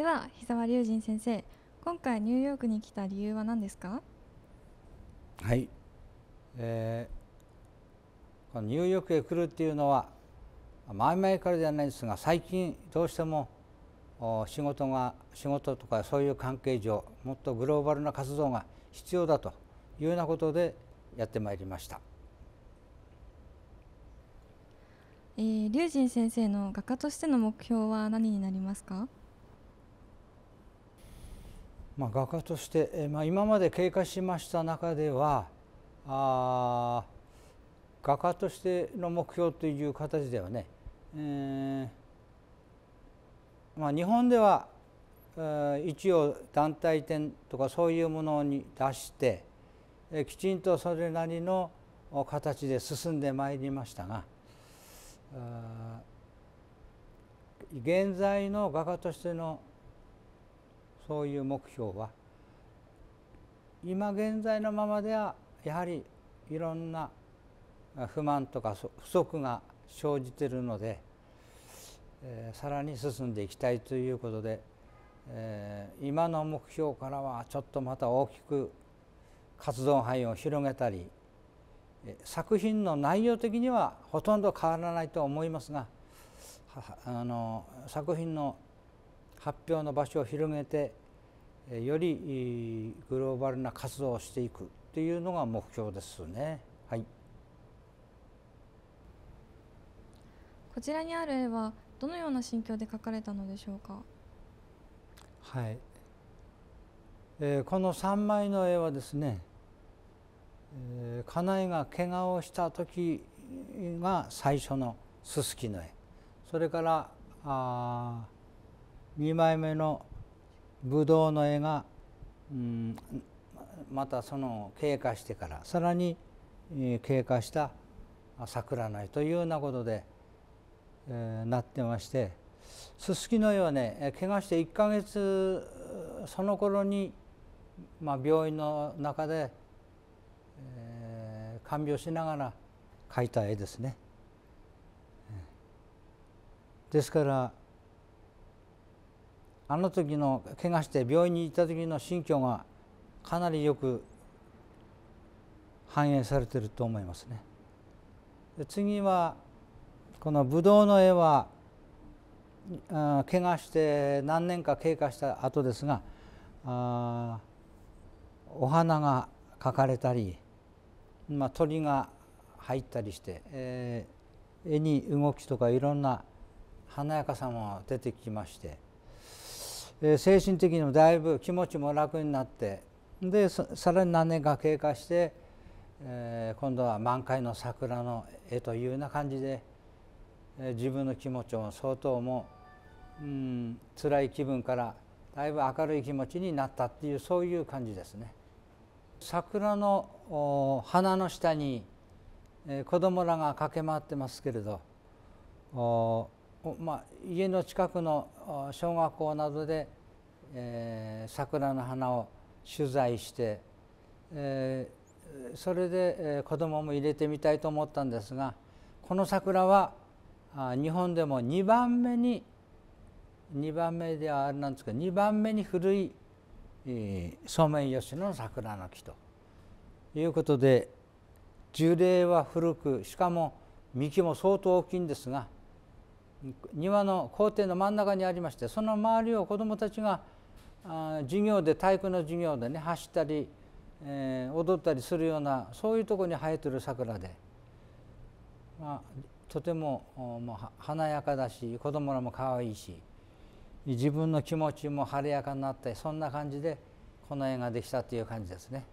では日沢隆仁先生今回ニューヨークに来た理由は何ですかはい、えー、このニューヨークへ来るっていうのは前々からではないですが最近どうしても仕事が仕事とかそういう関係上もっとグローバルな活動が必要だというようなことでやってまいりました。えー、龍神先生の画家としての目標は何になりますかまあ、画家として、えまあ、今まで経過しました中ではあ画家としての目標という形ではね、えー、まあ、日本では、えー、一応団体展とかそういうものに出して、えー、きちんとそれなりの形で進んでまいりましたが現在の画家としてのそういう目標は今現在のままではやはりいろんな不満とか不足が生じているので、えさらに進んでいきたいということで、え今の目標からはちょっとまた大きく活動範囲を広げたり作品の内容的にはほとんど変わらないと思いますがあの作品の発表の場所を広げてよりグローバルな活動をしていくというのが目標ですね。はい、こちらにある絵はどのような心境で描かれたのでしょうか。はい、えー、この3枚の絵はですね、えー、家内が怪我をした時が最初のすすきの絵それからあ2枚目の葡萄の絵が、うん、またその経過してからさらに経過した桜の絵というようなことで、えー、なってましてすすきの絵はね怪我して1ヶ月その頃に、まあ、病院の中で、えー、看病しながら描いた絵ですね。ですからあの時の怪我して病院に行った時の心境がかなりよく反映されてると思いますね。で次はこのブドウの絵は怪我して何年か経過した後ですがあお花が描かれたり、まあ、鳥が入ったりして、えー、絵に動きとかいろんな華やかさも出てきまして。え精神的にもだいぶ気持ちも楽になってでさらに何年か経過して、え今度は満開の桜の絵というような感じで、え自分の気持ちも相当もうん辛い気分からだいぶ明るい気持ちになったっていうそういう感じですね。桜の花の下に、え子供らが駆け回ってますけれどまあ、家の近くの小学校などで、えー、桜の花を取材して、えー、それで、えー、子どもも入れてみたいと思ったんですがこの桜は日本でも2番目に2番目ではあれなんですけど2番目に古い、ソメイヨシノの桜の木ということで樹齢は古くしかも幹も相当大きいんですが。庭の校庭の真ん中にありましてその周りを子どもたちが授業で体育の授業でね走ったり、え踊ったりするようなそういうとこに生えてる桜で、まあ、とても華やかだし子どもらも可愛いし自分の気持ちも晴れやかになってそんな感じでこの絵ができたという感じですね。